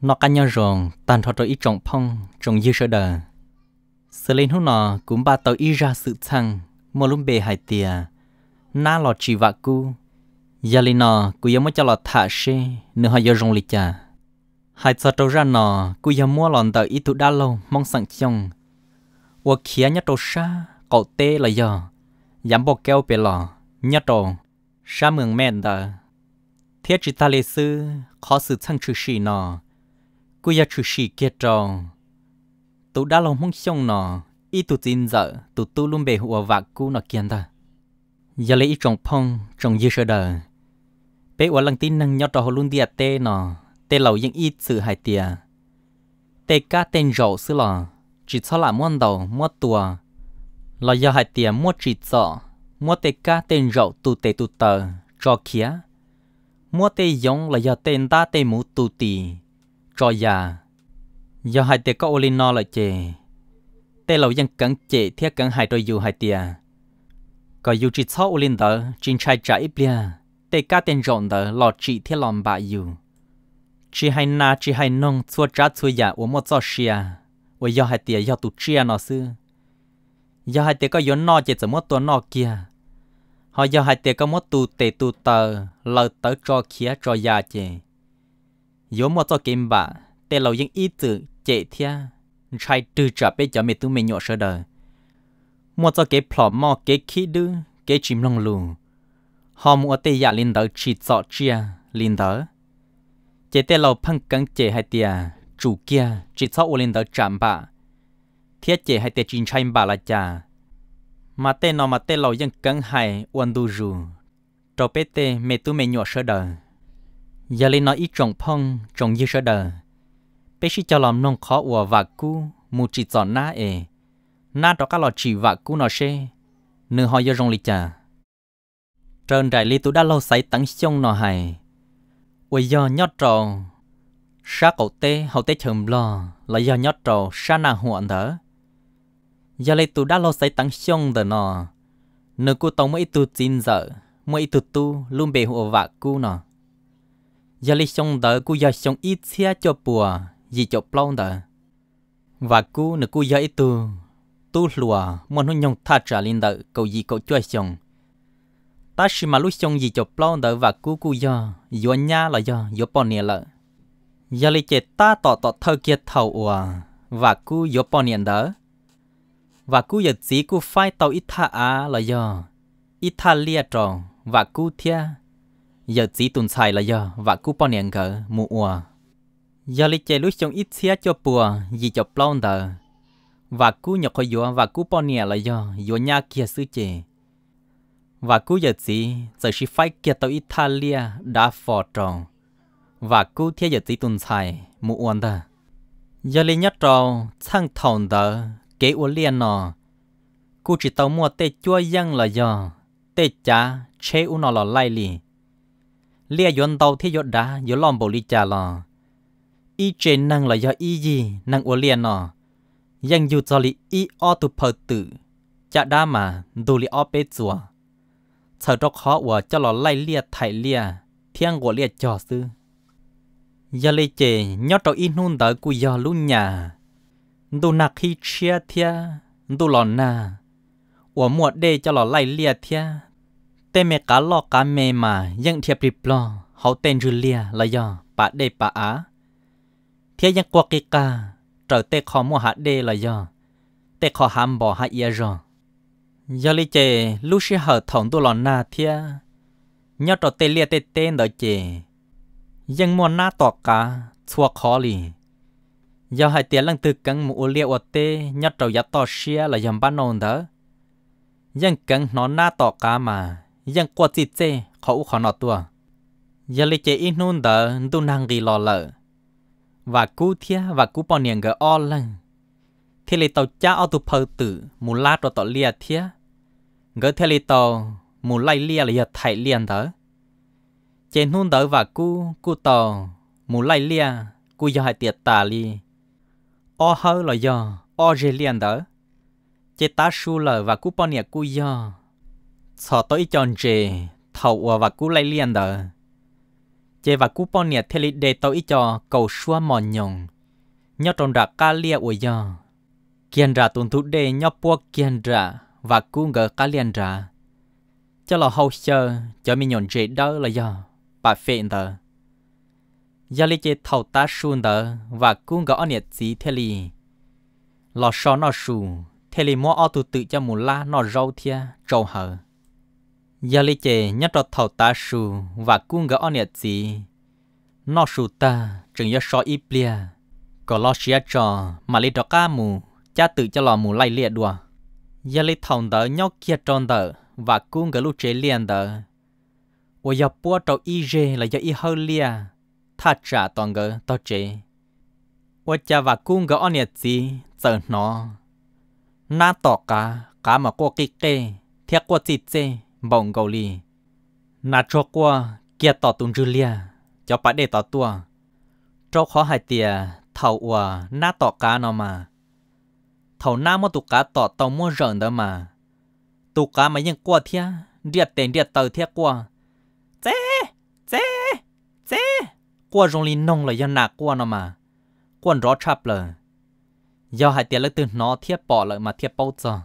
nó cá nhau rồng tàn thọ tới ít trồng phong trồng dư sơ đờ sơ lên hôm nọ cũng ba tàu y ra sự thăng mò lung bề hải tìa na lò chỉ vạ cu giờ lên nọ cũng giống mới cho lò thả xe nửa hai giờ rồng lịch trà, hai sợ trâu ra nọ cũng giống mua lòn tàu ít tụ đa lâu mong sẵn chồng và khía nhất trâu xa cậu tê là giờ dám bỏ keo bề lò nhất trâu xa mường mẹn tờ thiết chỉ ta lê sư khó sự thăng trừ xì nọ cô ya chú sĩ kia trò tụ đã lòng mong xong nọ ít tụ tin dở tụ tu luôn bề hùa vạc cú nọ kiên ta giờ lấy ít trồng phong trồng dưa sơ đờ bé uo lăng tin năng nhọt trò hồ luôn tiệt tê nọ tê lầu những ít sự hại tiệt tê cá tên rổ sư lò chỉ cho là muôn đầu muôn tùa là do hại tiệt muôn chỉ sợ mua tê cá tên rậu tụ tê tụ tờ cho kia mua tê giống là do tên ta tê mũ tụ tì trò già do hai tiệc có olino lại chè tê lâu dân cẩn chè thiết cẩn hai đôi dù hai tiệc có dù chỉ sau olin đó chính trai trả ít bia tê cá tên rộn đó lò chỉ thiết lòng bạ dù chỉ hai na chỉ hai nông xua trả xua giả uống một giọt xia và do hai tiệc do tụ chia nó xưa do hai tiệc có yếu no chỉ một tuần no kia họ do hai tiệc có một tụ tệ tụ tờ lờ tới cho khía cho già chè yếu mà cho kiếm bà tê lâu những ý tử chế thia trai trừ trả bé cho mẹ tu mẹ nhỏ sơ đời mua cho cái plọ mò cái khí đư cái chim long lu. họ mua tê giả lên đỡ chỉ dọ chia lên đỡ chế tê lâu phăng cắn chế hai tia à, chủ kia chỉ sau lên đỡ chạm bà thiết chế hai tia chín chai bà là cha mà tê nó mà tê lâu vẫn cắn hai uan du rù trò bé tê mẹ tu mẹ nhỏ sơ đời giờ lên nói ít trồng phong trồng như sơ đời bé sĩ cho lòng nông khó ủa và cu mù chỉ giỏ na e, na đó các lò chỉ và cu nó xe nửa họ giờ rong lịch chả trơn đại lý tú đã lâu say tắng xong nó hay, ủi giờ nhót trò sa cậu tê hậu tê chầm lo là giờ nhót trò sa na huộn thở giờ lấy tú đã lâu say tắng xong thở nó nửa cu tông mấy tu chín giờ mấy tu tu luôn bề hùa vạ cu nó giờ lịch xong đỡ cô giờ xong ít xe cho bùa gì cho plong đỡ và cô nửa cô giờ ít tu tu lùa muốn nó nhung thắt trả lên đỡ cầu gì cầu cho xong ta chỉ mà lúc xong gì cho plong đỡ và cô cô giờ giờ nhà là giờ giờ bọn nè là giờ lịch ta tỏ tỏ thơ kia thầu ủa và cô giờ bọn nè đỡ và cô giờ chỉ cô phải tàu ít tha à là giờ ít tha lia tròn và cô thia giờ chỉ tuần xài là giờ và cú bao nhiêu ngờ mua giờ lịch chơi lúc trong ít xia cho bùa gì cho plon tờ và cú nhọc hơi dùa và cú bao nhiêu là giờ dùa nhà kia sư chê và cú giờ chỉ giờ chỉ phải kia tàu Italia đã phò tròn và cú theo giờ chỉ tuần xài mua ua tờ giờ lịch nhất trâu sang thòng tờ kế ua liền nọ cú chỉ tàu mua tê chua giăng là giờ tê chá chế u nọ là lai liền เลียยนเตาที่ยดดายลอมบริจาลออีเจนนังละยออียีนังอวเลียนอยังอยู่จอลิอีออตุเพอตุจะด้ามาดูลิออเปจัวเธอดอกขอว่าจะหลอไล่เลียไทยเลียเที่ยงกัวเลียจอซื้อยาเลเจยอดตอีนุ่นเตอกุยอลุ่นยาดูนักฮีเชียเทียดูหลอนนาอวหมวดเดจะหลอไล่เลียเทีย tên mẹ cá lọ cá mẹ mà dân thiệp rịp lo hậu tên Julia lia là do bà đê bà á thế dân qua kỳ ca trở tê khó mua hạt đê là do tê khó ham bỏ hạt yê rồi do lý chê lúc xí hở thổng tu lọ na thế nhớ trở tê lia tê tên đó chê dân mua na tọ cá chua khó lì do hai tiền lăng từ cắn mũ lia ở tê nhớ trở giá tọ xia là dòng bán nôn đó dân cắn nó na tọ cá mà ยังกวดจิตเจเขาขอนอตัวยาลิเจอินุนเดดูนางกีรอเลว่ากูเทียว่ากูปอนียงเกออลังเทเลตอจ้าเอาตุเพอตือมูลาตัวตอเลียเทียเกเทเลตอมูไลเลียเลยไทยเลียนเดอเจนุนเดอว่ากูกูตอมูไลเลีย กูยอยเตียตาลีออเฮอลอยออเจเลียนเดอเจตาชูเลว่ากูปอนียกูยอ sợ tới chọn chê thầu và cú lấy liền đó chê và cú bọn nhiệt thề lý đề tới cho cầu xua mòn nhồng nhau trong đã cá lia ủa do kiên ra tuần thủ đề nhau buộc kiên ra và cú ngờ cá liền ra cho là hậu sơ cho mình nhọn chê đó là do bà phê đó giờ lấy chê thầu ta xuân đó và cú ngờ anh nhiệt gì thề lý lò xó nó xù thề lý mua ô tụ tự cho mù la nó râu thia trâu hờ giờ lý chè nhát trò thầu ta sù và cung gỡ on nhật gì nó sù ta chừng do so ít bia có lo xia trò mà lý đó ca mù cha tự cho lò mù lay liệt đùa giờ lý thầu đỡ nhóc kia tròn đỡ và cung gỡ lũ chế liền đỡ và giờ bua trâu y dê là do y hơi lia tha trả toàn gỡ tao chế và cha và cung gỡ on nhật gì giờ nó na tỏ cá cá mà cô kí kê thiệt cô chị chê bông gầu li nà cho qua kia tỏ tung dư lia cho bà để tỏ tua cho khó hai tia thầu ua na tỏ cá nó mà thầu na mua tụ cá tỏ tàu mua rợn đó mà tụ cá mà nhưng qua thia điệt tên điệt tờ thia qua chế chế chế qua rong li nông là do nà qua nó mà quan rõ chập lờ, do hai tia lấy từ nó thia bỏ lại mà thia bao giờ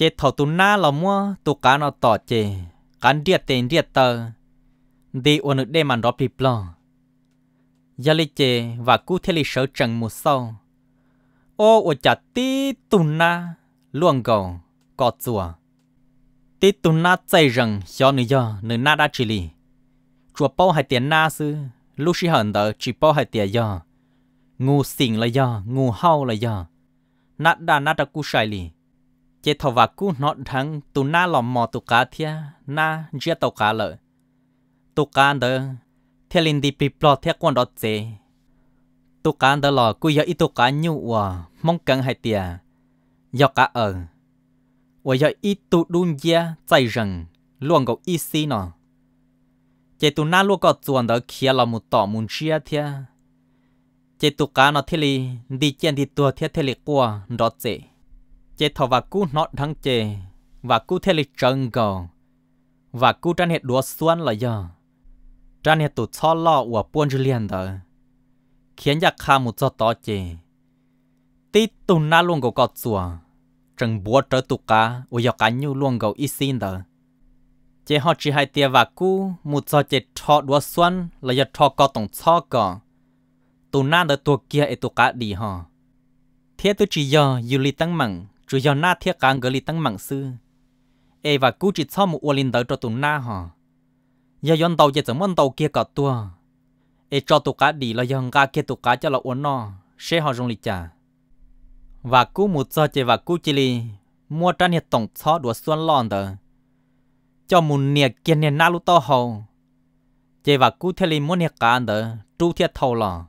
chế thầu tu na là mua tu cá nó tỏ chế cán điệt tiền điệt tờ đi ôn được đêm màn đó đi blo giờ lý chế và cú thế lịch sở trần một sau ô ô chả tí tu na luồng cầu có chùa tí tu na chạy rừng cho nữ do nữ na đã chỉ lì chùa bao hai tiền na sư lúc sĩ hận đó chỉ bao hai tiền do ngu xỉn là do ngu hao là do nát đà nát đã cú sai lì chế thọ và cú nó thằng tu na lòng mò tu cá thia na chia tàu cá lợ tu cá đờ thia linh đi bị bỏ thia quan đó chế tu cá đờ lò cú giờ ít tu cá nhu hòa mong cần hai tia giờ cá ở và giờ ít tu đun gia chạy rừng luôn gấu ít xí nọ chế tu na luôn có chuẩn đờ kia là một tỏ muốn chia thia chế tu cá nó thia đi đi trên đi tua thia thia lì qua đó chế chế thọ và cú nọ thăng chế và cú thế lịch trần gò và cú tranh hết đua xuân là giờ tranh hết tụ cho lo của buôn dư liền đó khiến giặc khá một cho tỏ chế tí tụ na luôn gò gọt chùa trần búa trở tụ cá của dọc cá nhu luôn gò y xin đó chế họ chỉ hai tia và cú một cho chế thọ đua xuân là giờ thọ có tổng cho gò tụ na đó tụ kia ấy tụ cá đi họ thế tôi chỉ giờ du lì tăng mặn chủ yếu na thiết càng gửi tăng mạng sư e và cú chỉ sau một uo linh tới cho tụi na họ giờ yon tàu giờ muốn tàu kia cả tua e cho tụi cá đi là yon cá kia tụi cá cho là uốn no sẽ họ dùng lịch trả và cú một giờ chơi và cú chỉ li mua trang nhiệt tổng chó đùa xuân lon tờ cho muốn nhiệt kiên nhiệt na lúc to họ, chơi và cú theo li muốn nhiệt cả tờ tru thiết thầu lò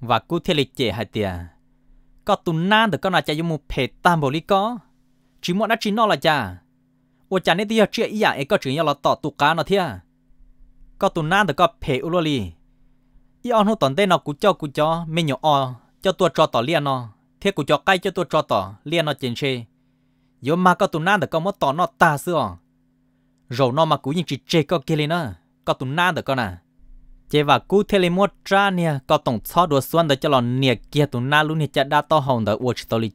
và cú thiết li chơi hai tiền ก็ตุนนานแต่ก็น่าจะยมูเพตตามบริก็ชิมอนัชินอละจ้าว่าจานนี่ที่เชื่ออีอย่างเอก็ถึงยาเราต่อตุกาเนาะเทียก็ตุนนานแต่ก็เพอุลลีอีออนหูตอนเต้นเอากูเจ้ากูจ้อไม่หยออเจ้าตัวจอต่อเลียนเนาะเทียกูจ้อใกล้เจ้าตัวจอต่อเลียนเนาะเจนเชยมมาก็ตุนนานแต่ก็มดต่อนอตาเสื้อเราเนาะมากูยิงจีเจก็เกลีเนาะก็ตุนนานแต่ก็น่ะ chế và cú thế lên một tra nè có tổng số đồ xuân để cho lòng nè kia tụ na luôn nè chả đa to hồng để uống cho lì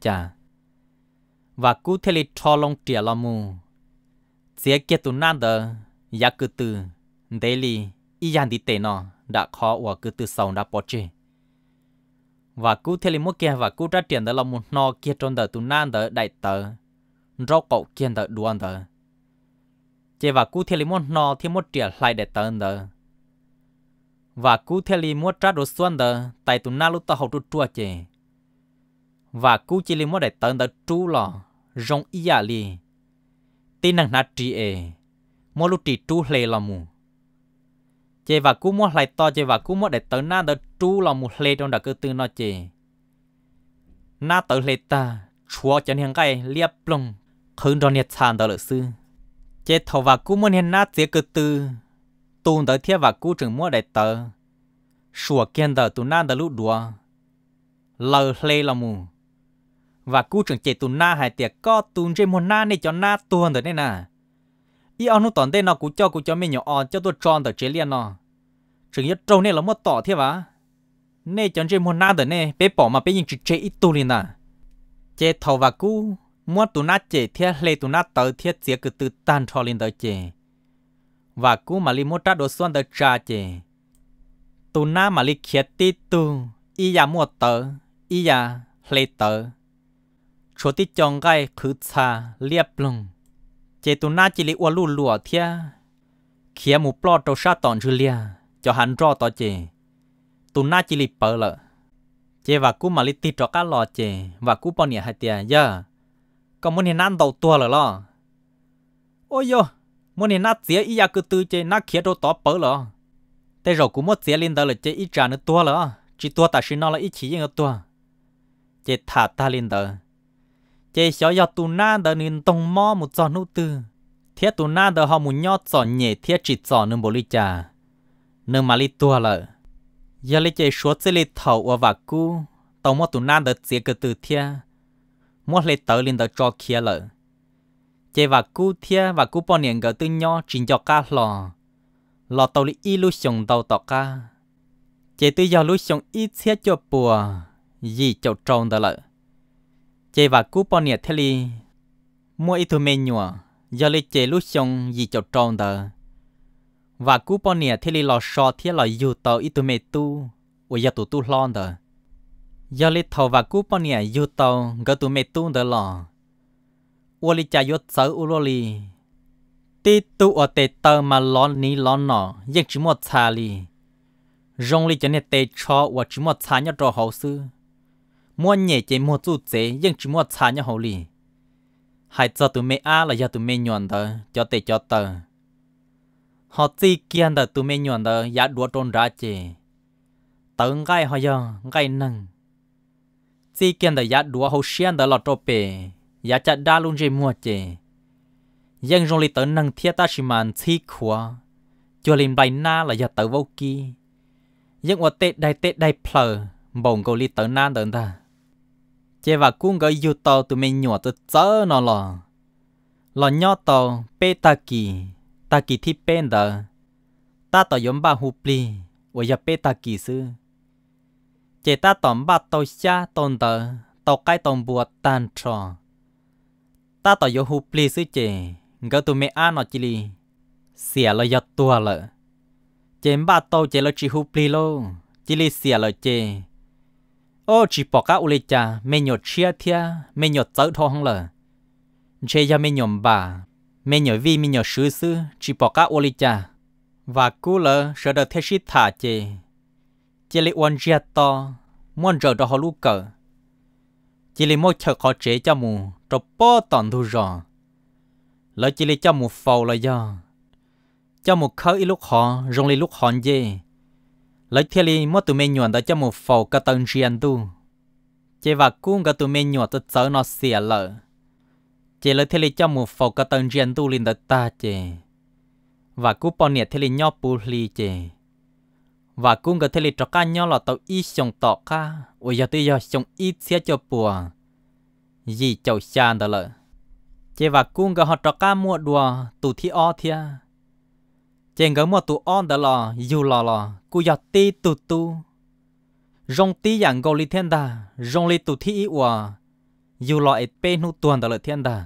và cú thế lên cho long trẻ lòng mù chế kia tụ na để giá cứ từ để li y dàn đi tệ nọ đã khó uống cứ từ sau đã bỏ chế và cú thế lên một kia và cú ra tiền để lòng mù nọ kia trong đời tụ na để đại tờ rau cậu kia đời đuôn để chế và cú thế lên một nọ thì một trẻ lại đại tờ để và cú theo li mua trát đồ xuân đờ tại tụ na lúc ta hậu trụ chua chè và cú chỉ li mua để tận đờ trú lò rong iya à li tin năng nát trì e mua lúc trì chú lề lò mù chè và cú mua lại to chè và cú mua để tận na đờ trú lò mù lề trong đờ cơ tư nó chè na tờ lề ta chúa chân nên cái liệp lông khứ đó nhiệt sàn đờ lợi sư chè thọ và cú mua nên na chế cơ tư tụn tới thiết và cú trường mua đại tờ sủa kiên tờ tụn na tờ lũ đùa lờ lê là mù và cú trường chạy tụn na hai tiệt có tụn trên một na này cho na tuôn tới đây nè ý ông nó toàn tên nó cú cho cú cho mình nhỏ o cho tôi tròn tờ chế liền nó trường nhất trâu này là mất tỏ thiết và nè cho trên một na tới nè bé bỏ mà bé nhìn chỉ chế ít tụn liền nè chế thầu và cú mua tụn na chế thiết lê tụn na tờ thiết chế cứ từ tan cho lên tới chế và cú mà li mua trát đồ xuân tờ trà chè tu na mà li khía tí tu y ya mua tờ y ya lê tờ chỗ tí chồng gai khứ xa liếp lùng chè tu na chỉ li ua lù lùa thia khía mù plo trâu sa tòn chư lia cho hắn rõ tỏ chè tu na chỉ li bờ lợ chè và cú mà li tí trọ cá lò chè và cú bao nhiêu hai tia giờ còn muốn hiện nan đầu tua lợ lo ôi yo mua nè nát dễ ý giờ cứ tư chơi nát khía đồ tó bớ rồi, thế rồi cũng mua dễ lên đó là chơi ít trả nữa tua rồi, chỉ tua ta xin nó là ít chỉ nhiều tua chơi thả ta lên đó chơi xó ya tu na đó nên tông mò một giò nụ tư thiết tu na đó họ muốn nhót giò nhẹ thiết chỉ giò nên bồ ly trà nên mà li tua rồi, giờ li chơi số chơi li thầu và vạc cu tàu mua tu na đó dễ cứ tư thiết mua lấy tờ lên đó cho kia rồi chế và cú thia và cú bò niệm gỡ tư nho trình cho ca lò lò tàu lý illusion tàu tọt ca chế tư do illusion ít thiết cho bùa gì cho tròn đó lợi chế và cú bò niệm thế li mua ít thu mê nhùa do lý chế illusion gì cho tròn đó và cú bò niệm thế li lò sò thiết lò dù tàu ít thu mê tu ủa giờ tụ tu lon đó do lý thầu và cú bò niệm dù tàu gỡ tụ mê tu đó lò วลิจายศเสอุโลลีตีตุอเตเตอมาล้อนนี้ล้อนหนอยังชิมอชาลีรงลิจะเนเตชอว่าชิมอชาญยรอหอซื้อม้วนเย่เจมัวจูเจยังชิมอชาญยหอลีหายจะตุเมอาละยาตุเมยอนเตจอเตจอเตหอจีเกียนเตตุเมยอนเตยาดัวตนราเจเติงไกหอยองไกนังจีเกียนเตยาดัวหอเชียนเตหลอดโตเป giá dạ chặt đa luôn dây mua chè dân rong li tới năng thiết ta chỉ màn thi khóa cho lên bài na là giờ tới vô kỳ dân ở tết đầy tết đầy phờ bồng cầu li tới na tới ta chế và cũng gỡ yêu tàu tụi mình nhỏ tụi chớ nó lò lò nhỏ tàu bê ta Kì, ta Kì thi bên đó ta tàu yếm ba hụp li và giờ bê ta Kì sư chế ta tóm ba tàu xa tồn tờ tàu cái tàu bùa tàn tròn ta tỏ yêu hụp lì sư chê, ngỡ tụi mẹ ăn nó chì lì, xìa là giọt tùa lợ. Chê bà tô chê là chì hụp lì lô, chì lì xìa là chê. Ô chì bỏ cá ụ lì chà, mẹ nhột chia thia, mẹ nhột tớ thô hông lợ. Chê ya mẹ nhồm bà, mẹ nhờ vi mẹ nhờ sư sư, chì bỏ cá ụ lì chà. Và cú lợ sợ đợt thế xí thả chê. Chê lì oan chia to, muôn rờ đó hò lũ cờ chỉ là mỗi chờ khó chế cho mù cho bó tòn thu rõ lỡ chỉ là cho mù phầu là do cho mù khơi ít lúc họ rong lì lúc hòn dê lỡ thiên lì mỗi tụi mình nhuận tới cho mù phầu cả tầng riêng tu chỉ và cũng cả tụi mình nhuận tất sợ nó xỉa lỡ chỉ lỡ thiên lì cho mù phầu cả tầng riêng tu liền tới ta chỉ và cũng bao nhiêu thiên lì nhau bù lì chỉ và cũng có thể là cho cá nhau là tàu y xong tọ cá ôi giờ tới giờ xong ít xe cho bùa gì chầu sàn đó lợi. chế và cũng có họ cho cá mua đùa tụ thi o thia chế ngỡ mua tụ o đó là dù là là cú giờ ti tụ tu rong ti dạng gò li thiên đà rong li tụ thi ủa dù là ít bên hút tuần đó lợ thiên đà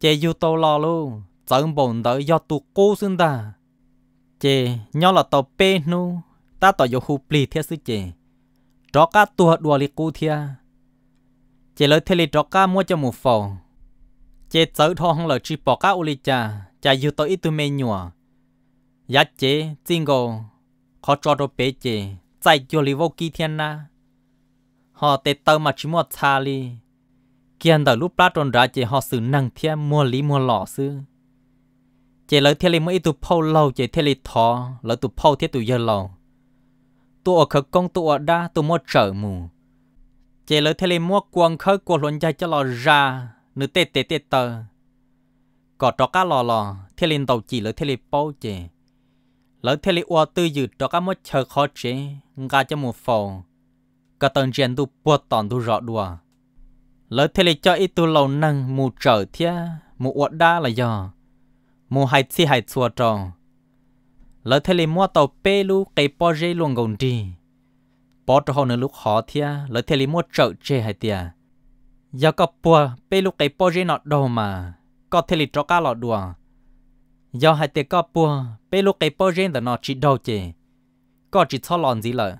chế dù tàu lò luôn chẳng bồn đó do tụ cô xưng đà chê nhau là tàu bê nu ta tàu dầu hụp lì thiệt sự chê đó cá tua đùa lì cú thiệt chê lời thiệt lì đó cá mua cho một phò chê tớ thọ không lời chỉ bỏ cá u cha cha yêu tàu ít tu mê nhùa giá chê single khó cho đồ bê chê chạy cho lì vô kỳ thiên na họ tê tàu mà chỉ mua xa lì kiên tàu lúc plát ra chê họ xử năng thiệt mua lì mua lọ sư chỉ lấy thiên lý mới tụ phao lâu chỉ thiên lý thọ lấy tụ phao thiết tụ giờ lâu tụ ở khờ công tụ ở đa tụ mua trở mù chỉ lấy thiên lý mua quăng khơi của luận gia cho lò ra nửa tê tê tê tờ có trò cá lò lò thiên lý tàu chỉ lấy thiên lý bao chỉ lấy thiên lý ua tư dự trò cá mua chờ khó chế ngã cho mù phò cả tầng chuyện tụ buộc tòn tụ rõ đùa lấy thiên lý cho ít tụ lâu năng mù trở thia mù ua đa là do mù hai chi hai chua trò lỡ thế mua tàu pê lu cây po dê luôn gồng đi po trò hơn lúc khó thia lỡ thế mua chợ chê hai tia giờ có bùa pê lu cây po dê nọ đồ mà có thể liền cho cá lọ đùa giờ hai tia có bùa pê lu cây po dê nọ chỉ đâu chê có chỉ cho lòn gì lợ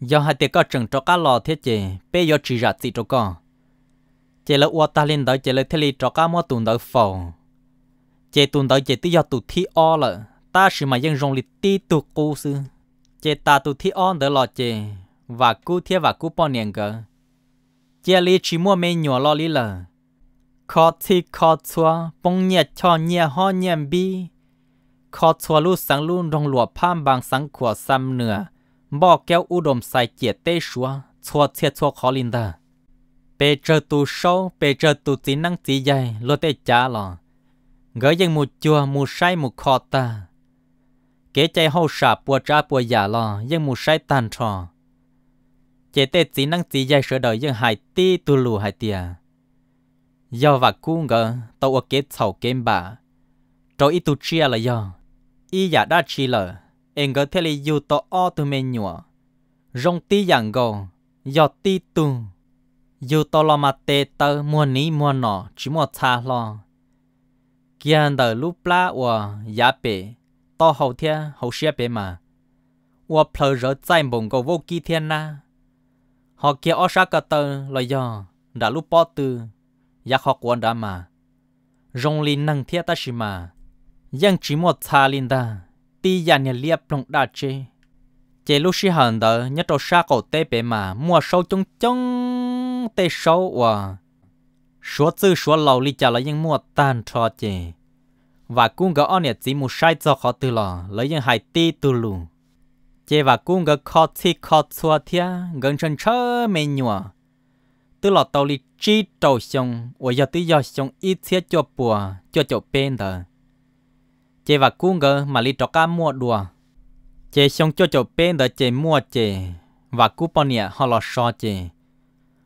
giờ hai tia có chừng cho cá lọ thế chê pê giờ chỉ ra gì cho con chỉ lỡ uo ta lên đó chỉ lỡ thế liền cho cá mua tùn đó phò chế tuần tới chế tự do tụ thi o là ta sự mà dân rong lịch ti tụ cô sư chế ta tụ thi o đỡ lo chế và cú thi và cú bọn niệm cơ chế lý chỉ mua mấy nhỏ lo lý là khó thi khó chua bông nhẹ cho nhẹ ho nhẹ bi khó chua lu sáng lu rong lụa pham bằng sáng của sam nửa bỏ kéo u đồm sai chế tê xua chua thiê chua khó linh ta bề trời tụ sâu bề trời tụ chỉ năng chỉ dày lo tê chả lo gỡ dân mù chua mù say mù khó ta. Kế chạy hậu xả bùa trả bùa giả lo, dân mù say tàn trò. Chế tê chỉ năng chỉ dạy sửa đời dân hải ti tu lù hải tìa. Do và cu ngờ, tàu ở kế thảo kém bà. Trò y tu chia là do. Y giả đa chi lờ, em gỡ thế li dù tỏ o tu mê nhùa. Rông ti dạng gồ, do ti tu. Dù tỏ lo mà tê tơ mua ní mua nọ, chỉ mua tha lo kiên đời lúc lá và giá bể to hậu thiên hậu xia bể mà và phờ rỡ chạy bổng cầu vô kỳ thiên na họ kia ở sát cả tờ là do đã lúc bỏ từ giá họ quan đã mà rong linh năng thiết ta xí mà yang chỉ một xa linh ta ti già nhà liệp lòng đa chế chế lúc xí hận đó nhất đầu sát cầu tê bể mà mua sâu chung chung tê sâu và số tư số lầu li chả lấy những mua tan cho chị và cũng có anh chỉ một sai cho họ từ lò lấy những hai tí từ lù chị và cũng có khó thi khó xua thia gần chân chớ mê nhua từ lò tàu li chi tàu xong và giờ tới giờ xong ít thiết cho bùa cho chỗ bên đó chị và cũng có mà li cho cá mua đùa chị xong cho chỗ bên đó chị mua chị và cũng bao nhiêu họ lò so chị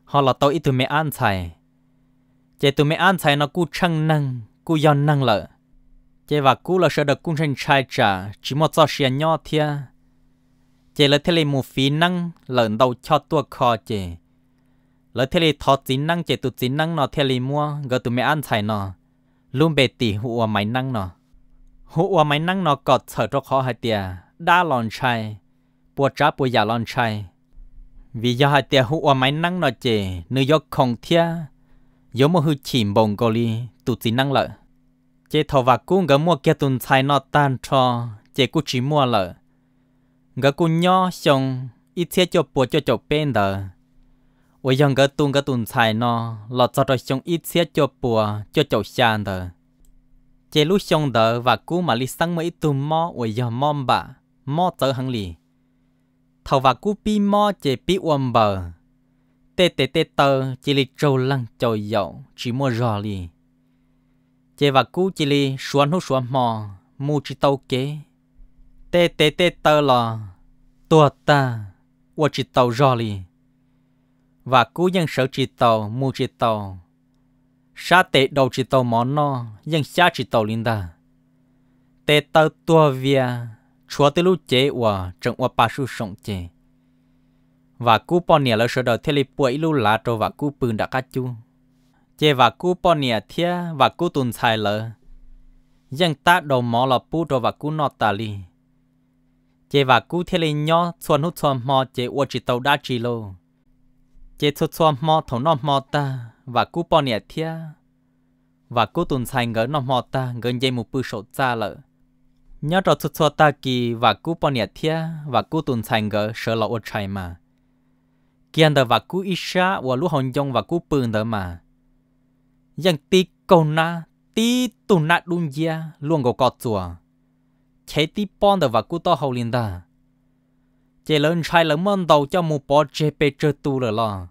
họ lò tàu ít từ mẹ ăn xài chế tụi mẹ ăn xài nó cú chăng năng cú yon năng lợ chế và cú là sợ được cung tranh trai trả chỉ một do xìa nho thia chế là thế lì một phí năng lợn đầu cho tua kho chế lợi thế lì thọ chỉ năng chế tụi chỉ năng nó thế lì mua gỡ tụi mẹ ăn xài nó luôn bề tỷ hụa máy năng nó hụa máy năng nó gọt sợ cho khó hai tia đa lon trai bùa trả bùa giả lon trai vì do hai tia hụa máy năng nó chế nữ do không thia năng 有么去钱帮个哩，都只能了。chế thọ và cú ngỡ mua kia tuần sai nó tan cho chế cú chỉ mua lợ ngỡ cú nhỏ xong ít thiết cho bùa cho chọc bên đờ ôi giờ ngỡ tuần ngỡ tuần sai nó lọt cho rồi xong ít thiết cho bùa cho chọc xa đờ chế lúc xong đờ và cú mà li sang mấy tuần mò ôi giờ mòm bả mò tới hăng lì thọ và cú pi mò chế pi uầm bờ tê tê tê tờ chỉ li trâu lăng trời dậu chỉ mua rò li chế và cú chỉ li xuống hú xuống mò mu chỉ tàu kế tê tê tê tờ lò tua ta qua chỉ tàu rò li và cú dân sở chỉ tàu mu chỉ tàu sa tê đầu chỉ tàu món no dân xa chỉ tàu linda tê tờ tua via chúa tê lu chế và trận qua ba su sống chế và cú bọn nè là sở đầu thế lịch bụi lưu lá trâu và cú bừng đã cắt chú. Chê và cú bọn nè thia và cú tùn xài lỡ. Dân ta đầu mò là bú trâu và cú nọ tà lì. Chê và cú thế lịch nhỏ xuân hút xuân mò chê ua chỉ tàu đá trì lô. Chê xuân xuân mò thấu nọ mò ta và cú bọn nè thia. Và cú tùn xài ngỡ nọ mò ta gần dây một bư sổ xa lỡ nhớ trò xuất xuất ta kì và cú bọn nhẹ thia và cú tuần thành gỡ sợ lọ ột chạy mà kiên tờ và cú isha và lũ hòn dông và cú bừng tờ mà dân ti cầu na ti tu na đun gia luôn gò cọt chùa chế ti bon tờ và cú to hầu linh ta chế lớn trai lớn mơn đầu cho mù bỏ chế bê chơ tu lờ lò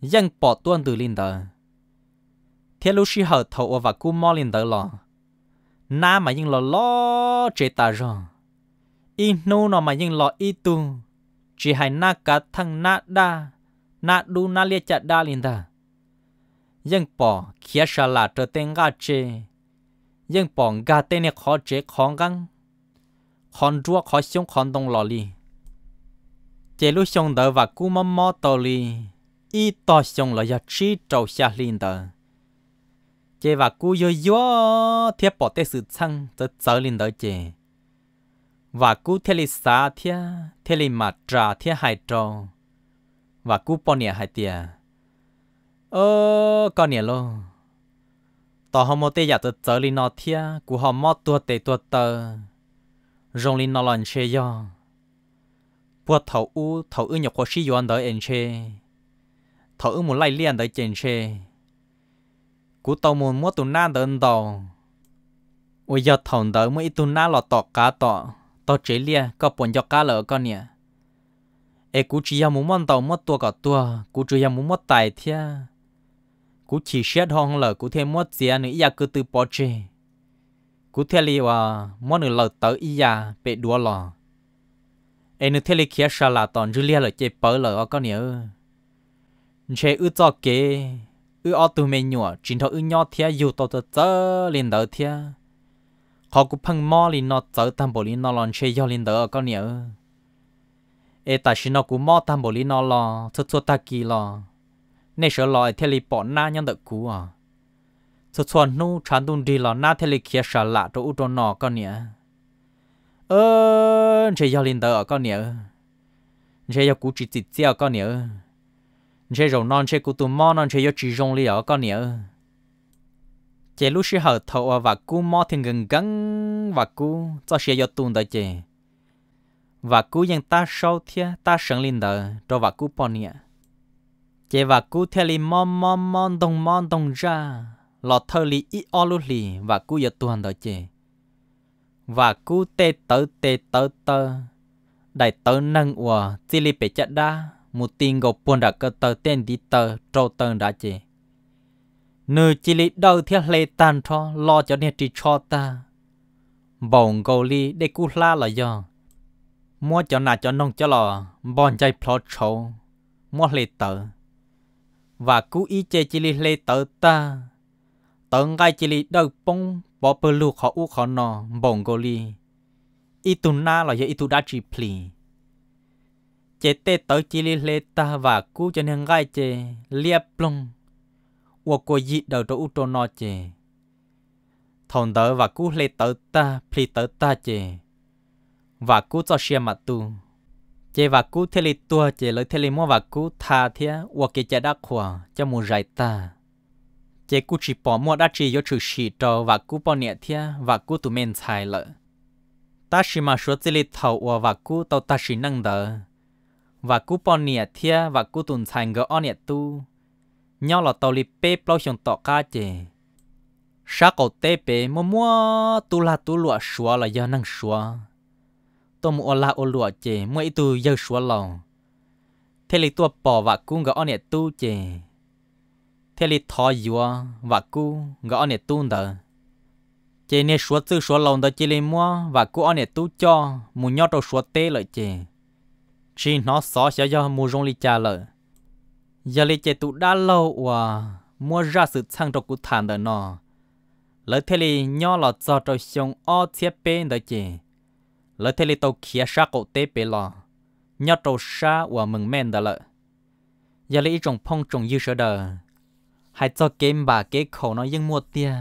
dân bỏ tuân từ linh tờ thế lúc sĩ hở thầu và cú mò linh tờ lò na mà nhưng lò lo chế ta rồi in nô nó mà nhưng lò ít tu chỉ hay na cả thằng na đa na đu na lia chặt đa liền ta nhưng bỏ kia sa là trở tên gà chê nhưng bỏ gà tên này khó chế khó găng khó chua khó xuống khó đông lò li chế lúc xuống đỡ và cú mắm mò tàu li y to xuống là giờ chi trâu xa liền ta chế và cú yo yo thiết bỏ tê sự chăng tớ chở liền đỡ chê và cú thê lì xa thia thê lì mặt trà thia hai trò và cú bò nè hai tia ơ con nè lo. tỏ họ mô tê giả tớ tớ lì nó thia cú họ mò tua tê tua tờ rong lì nó lòn chê yo bùa thầu u thầu ư nhọc khó xí yuan đỡ en chê thầu ư mù lai liền đỡ chên chê cú tàu mù mua tù na đỡ đầu ôi giờ thầu đỡ mới tu na lọt tọt cá tọt E tao chế e lia có bọn cho cá lỡ con nè ê cú chỉ muốn món tàu mất tua cả tua cú chỉ muốn mất tài thia cú chỉ xét hong lỡ cú thêm mất dìa nữa ya cứ từ bỏ chê cú theo li và món nữa lợ tới ya bị đua lò ê nữa theo li kia sao là tòn dư lia lợ chế bỡ lỡ con nè chế ư cho kế ư ở từ mình nhọ chính thọ ư nhỏ thia dù tao tớ lên đỡ thia họ cũng phăng mò lên nó chở tam bồ lên nó lon chơi cho lên đỡ con nhớ ê ta xin nó cũng mò tam bồ lên nó lo cho cho ta kỳ lo nên sợ lo e theo lý bỏ na nhân đỡ cú à cho cho nu chán đun đi lo na theo lý kia sợ lạ cho u cho nó con nhớ ơ chơi cho lên đỡ con nhớ chơi cho cú chỉ chỉ chơi con nhớ chơi rồi non chơi cú tụm mò non chơi cho chỉ rong li ở con nhớ chế lúc xưa hở thầu và cú mò thiên gần gần và cú cho xe do tuôn tới chế và cú ยัง ta sâu thia ta sẵn linh đờ cho và cú bỏ nhẹ chế và cú theo li mò mò mò đông mò đông ra lọ thơ li ít o lúc li và cú giờ tuôn tới chế và cú tê tớ tê tớ tớ đại tớ nâng ủa chỉ li bể chặt đa một tiền gộp buồn đã cơ tớ tên đi tớ trâu tớ đã chế Nữ chỉ lý đầu thiết lệ tàn cho lo cho nè trì cho ta. Bỏng gầu lý để cú la là do. Mua cho nà cho nông cho lò bọn chạy plot chấu. Mua lệ tờ. Và cú ý chê chỉ lý lê tờ ta. Tớ ngay chỉ lý đầu bông bỏ bờ lù khó u khó nò bỏng gầu lý. Ý tù na là do ý tù đã trì plì chế tê tới chỉ lê ta và cú cho nên gai chế liệp plong wo ko yi đầu trâu u trâu no chè thòng tớ và cú lê tớ ta pli tớ ta chè và cú cho xe mặt tu chè và cú thê lê tua chè lấy thê lê mua và cú tha thia wo kê chè đã khỏa cho mù giải ta chè cú chỉ bỏ mua đã chỉ yo trừ xì to và cú bỏ nhẹ thia và cú tụ men xài lợ ta chỉ mà số chè lê thầu và cú tàu ta chỉ năng đỡ và cú bỏ nhẹ thia và cú tụn xài ngỡ o nhẹ tu nhau là tàu li pe bao xong tọ cá chè sa cầu tê pe mua mua tu la tu lụa xóa là giờ năng xóa tôi mua la ô lụa chè mua ít tu giờ xóa lòng thế li tua bỏ vạ cung gõ nè tu chè thế li thò dùa và cu gõ nè tu đờ chè nè xóa tư xóa lòng đó chè li mua vạ cung ở nè tu cho mua nhau đâu xóa tê lợi chè chỉ nó xóa sẽ do mua rong li cha lợi giờ lì chạy tụ đã lâu và mua ra sự sang trọc của thản đó nọ. lỡ thế lì nhỏ là cho trò xong o thiết bên đó chị lỡ thế lì tàu kia sa cổ tế bê lò nhỏ trâu sa và mừng men đó lợ giờ lì trồng phong trồng dư sở đờ hay cho game bà kế khẩu nó nhưng mua tia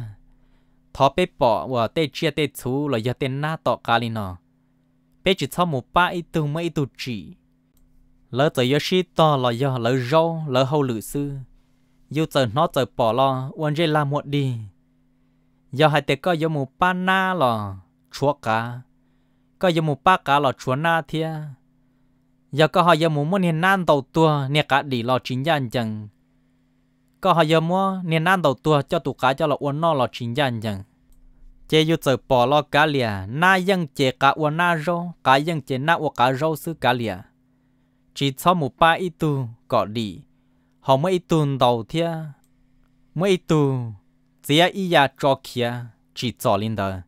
thọ bê bỏ và tê chia tê chú là giờ tên na tọ cá lì nọ. bê chỉ cho một ba ít tu mấy ít tu chỉ lỡ tờ yo shi to là do lỡ rau lỡ hậu lử sư yêu tờ nó tờ bỏ lo uan dây la muộn đi do hai tờ có do mù pa na lò chúa cá có do mù pa cá lò chúa na thia do có họ do mù muốn hiền nan tàu tua nè cả đi lò chính gian chẳng có họ do mua nè nan tàu tua cho tụ cá cho lò uan no lò chính gian chẳng chế yêu tờ bỏ lo cá lìa na yeng chế cá uan na rau cá yeng chế na uan cá rau sư cá lìa chỉ sau một ba ít tu có đi họ mới ít tu đầu thia mới ít tu chỉ ít ya cho kia chỉ cho linh đờ.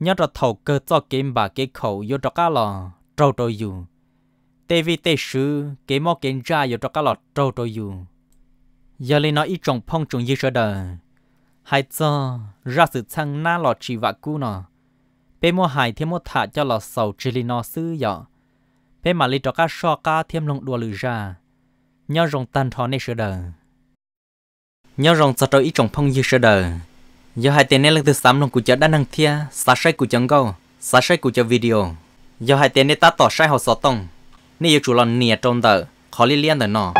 nhớ ra thầu cơ cho kiếm bà cái khẩu vô cho cá lò trâu trâu dù tê vi tê sư cái mò kiếm ra vô cho cá lò trâu trâu dù giờ lên nói ít trồng phong trồng như sơ đờ. hai cho ra sự thăng na lò chỉ vạ cu nọ bé mua hải thêm mua thả cho lò sầu chỉ linh nó sư dọ bé mà lý cho cá so cá thêm lông đua lử ra nhau rồng tan thọ này sửa đời nhau rồng cho trâu ý trong phong như sửa đời do hai tên này là từ sắm lông của chợ đã năng thia xa sai của chẳng câu xa sai của chợ video do hai tên này ta tỏ sai họ sọ tông nên yêu chủ lòng nìa trong tờ khó liên liên tờ nọ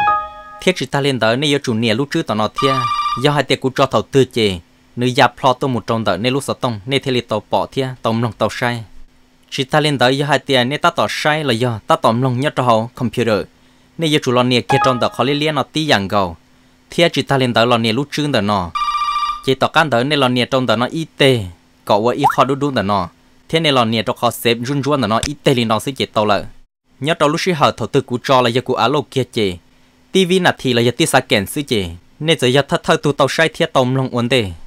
thiết chỉ ta liên tờ nên yêu chủ nìa lúc trước tờ nọ thia do hai tên của cho thầu tư chề nữ già plot tô một trong tờ nên lúc sọ tông nên thế li tàu bỏ thia tông lòng tàu sai chỉ ta lên tới giờ hai tiền nên ta tỏ sai là giờ ta tóm lòng nhất cho computer nên giờ chủ lo nè kia trong đó khó liên liên nó tí dạng gầu thế chỉ ta lên tới lo nè lúc trước đó nó chỉ tỏ căn tới nên lo nè trong đó nó y tê cậu qua y khó đu đu đó nó thế nên lo nè trong khó xếp run run đó nó y tê liền nó sẽ chỉ tàu lợ nhất trong lúc sĩ hở thổ từ cú cho là giờ cú alo kia chị tivi nạt thì là giờ tí sa kèn sư chị nên giờ giờ thất thơ tụ tàu sai thiết tàu lòng uốn đề